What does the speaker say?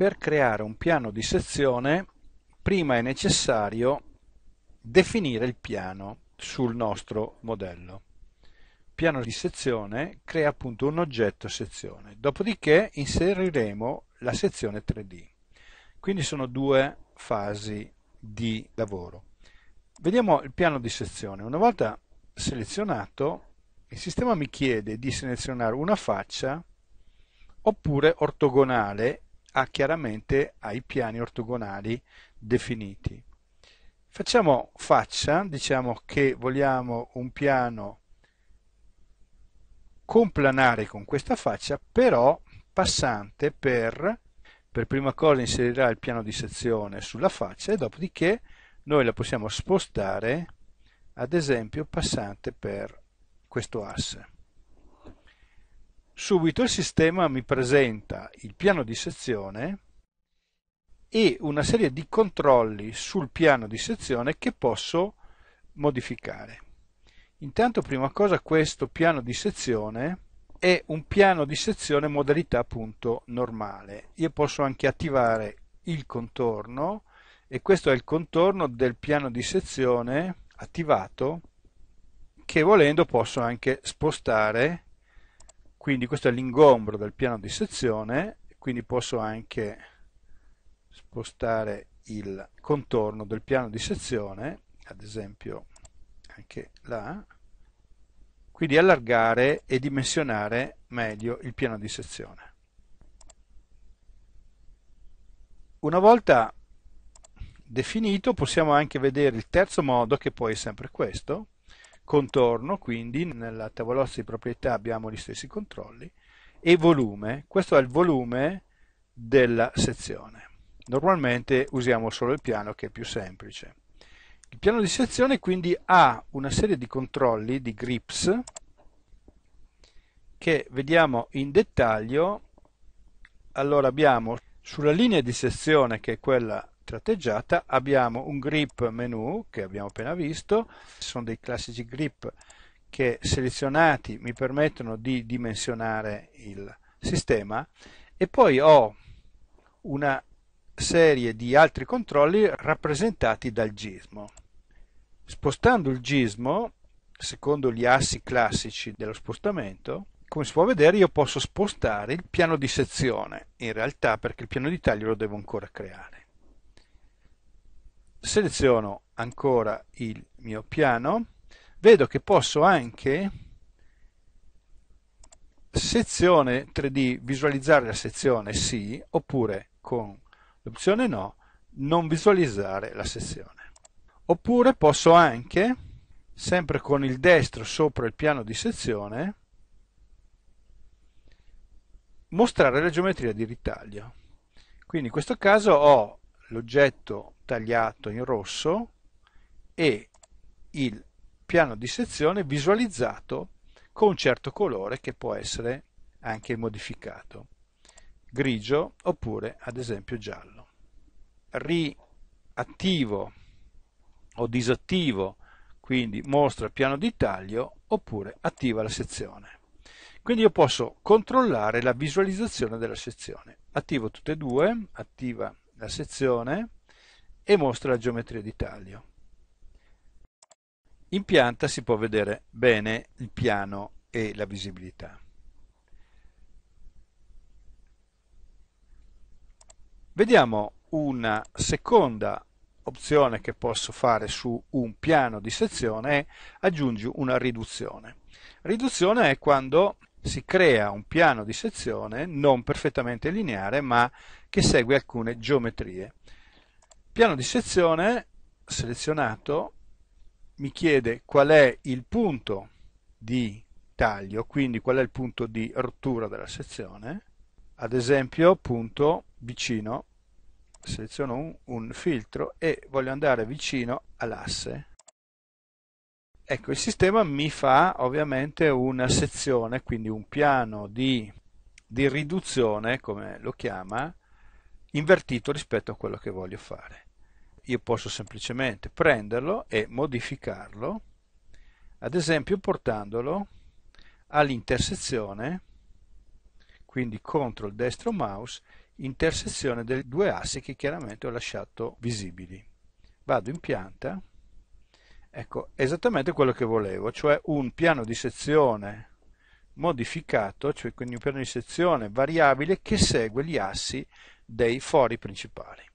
per creare un piano di sezione prima è necessario definire il piano sul nostro modello. piano di sezione crea appunto un oggetto sezione, dopodiché inseriremo la sezione 3D. Quindi sono due fasi di lavoro. Vediamo il piano di sezione. Una volta selezionato, il sistema mi chiede di selezionare una faccia oppure ortogonale ha chiaramente ai piani ortogonali definiti. Facciamo faccia, diciamo che vogliamo un piano complanare con questa faccia, però passante per, per prima cosa inserirà il piano di sezione sulla faccia e dopodiché noi la possiamo spostare, ad esempio, passante per questo asse. Subito il sistema mi presenta il piano di sezione e una serie di controlli sul piano di sezione che posso modificare. Intanto prima cosa questo piano di sezione è un piano di sezione modalità appunto normale. Io posso anche attivare il contorno e questo è il contorno del piano di sezione attivato che volendo posso anche spostare quindi questo è l'ingombro del piano di sezione quindi posso anche spostare il contorno del piano di sezione ad esempio anche là quindi allargare e dimensionare meglio il piano di sezione una volta definito possiamo anche vedere il terzo modo che poi è sempre questo contorno quindi nella tavolozza di proprietà abbiamo gli stessi controlli e volume, questo è il volume della sezione normalmente usiamo solo il piano che è più semplice il piano di sezione quindi ha una serie di controlli di grips che vediamo in dettaglio allora abbiamo sulla linea di sezione che è quella tratteggiata, abbiamo un grip menu che abbiamo appena visto, sono dei classici grip che selezionati mi permettono di dimensionare il sistema e poi ho una serie di altri controlli rappresentati dal gismo. Spostando il gismo, secondo gli assi classici dello spostamento, come si può vedere io posso spostare il piano di sezione, in realtà perché il piano di taglio lo devo ancora creare seleziono ancora il mio piano vedo che posso anche sezione 3D visualizzare la sezione sì oppure con l'opzione no non visualizzare la sezione oppure posso anche sempre con il destro sopra il piano di sezione mostrare la geometria di ritaglio quindi in questo caso ho l'oggetto tagliato in rosso e il piano di sezione visualizzato con un certo colore che può essere anche modificato grigio oppure ad esempio giallo riattivo o disattivo quindi mostra il piano di taglio oppure attiva la sezione quindi io posso controllare la visualizzazione della sezione attivo tutte e due attiva la sezione e mostra la geometria di taglio. In pianta si può vedere bene il piano e la visibilità. Vediamo una seconda opzione che posso fare su un piano di sezione aggiungi una riduzione. Riduzione è quando si crea un piano di sezione non perfettamente lineare ma che segue alcune geometrie piano di sezione selezionato mi chiede qual è il punto di taglio, quindi qual è il punto di rottura della sezione, ad esempio punto vicino, seleziono un, un filtro e voglio andare vicino all'asse. Ecco, il sistema mi fa ovviamente una sezione, quindi un piano di, di riduzione, come lo chiama, invertito rispetto a quello che voglio fare io posso semplicemente prenderlo e modificarlo, ad esempio portandolo all'intersezione, quindi CTRL destro mouse, intersezione dei due assi che chiaramente ho lasciato visibili. Vado in pianta, ecco esattamente quello che volevo, cioè un piano di sezione modificato, cioè quindi un piano di sezione variabile che segue gli assi dei fori principali.